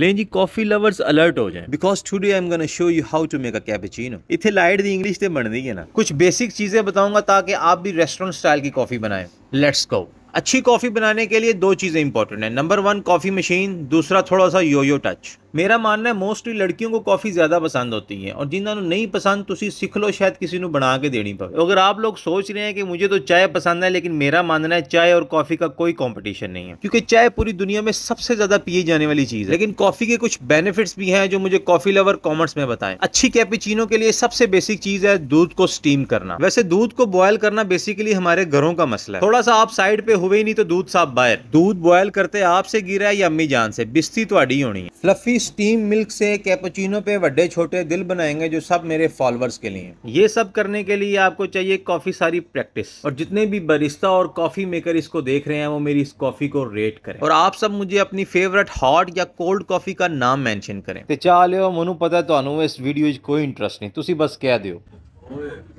लें जी coffee lovers alert हो जाएं because today I am gonna show you how to make a cappuccino इथे लाइट दी इंग्लिश ते बनदी है ना कुछ बेसिक चीजें बताऊंगा ताकि आप भी रेस्टोरेंट स्टाइल की कॉफी बनाएं लेट्स गो अच्छी कॉफी बनाने के लिए दो चीजें इंपॉर्टेंट है नंबर वन कॉफी मशीन दूसरा थोड़ा सा योयो टच मेरा मानना है मोस्टली लड़कियों को कॉफी ज्यादा पसंद होती है और जिन्होंने नहीं पसंद तुम सीख लो शायद किसी को बना के देनी ਦੇਣੀ अगर आप लोग सोच रहे हैं कि मुझे तो चाय पसंद है लेकिन मेरा मानना है चाय और कॉफी का कोई कॉम्पिटिशन नहीं है क्योंकि चाय पूरी दुनिया में सबसे ज्यादा पिए जाने वाली चीज है लेकिन कॉफी के कुछ बेनिफिट्स भी हैं जो मुझे कॉफी लवर कॉमर्स में बताएं अच्छी कैपेचिनो के लिए सबसे बेसिक चीज है दूध को स्टीम करना वैसे दूध को बॉयल करना बेसिकली हमारे घरों का मसला है थोड़ा सा आप साइड पे हुए ही नहीं तो दूध साफ बाहर दूध बॉयल करते आपसे गिरा है या अम्मी जान से बिस्ती थोड़ी तो होनी है फ्लफी स्टीम मिल्क से कैपोचिनो पे बड़े छोटे दिल बनाएंगे जो सब मेरे फॉलोअर्स के लिए ये सब करने के लिए आपको चाहिए काफ़ी सारी प्रैक्टिस और जितने भी बरिस्ता और कॉफ़ी मेकर इसको देख रहे हैं वो मेरी इस कॉफ़ी को रेट करें और आप सब मुझे अपनी फेवरेट हॉट या कोल्ड कॉफ़ी का नाम मैंशन करें ਤੇ ਚਾਹ मनु पता है तो इस वीडियो कोई इंटरेस्ट नहीं तुम बस कह दो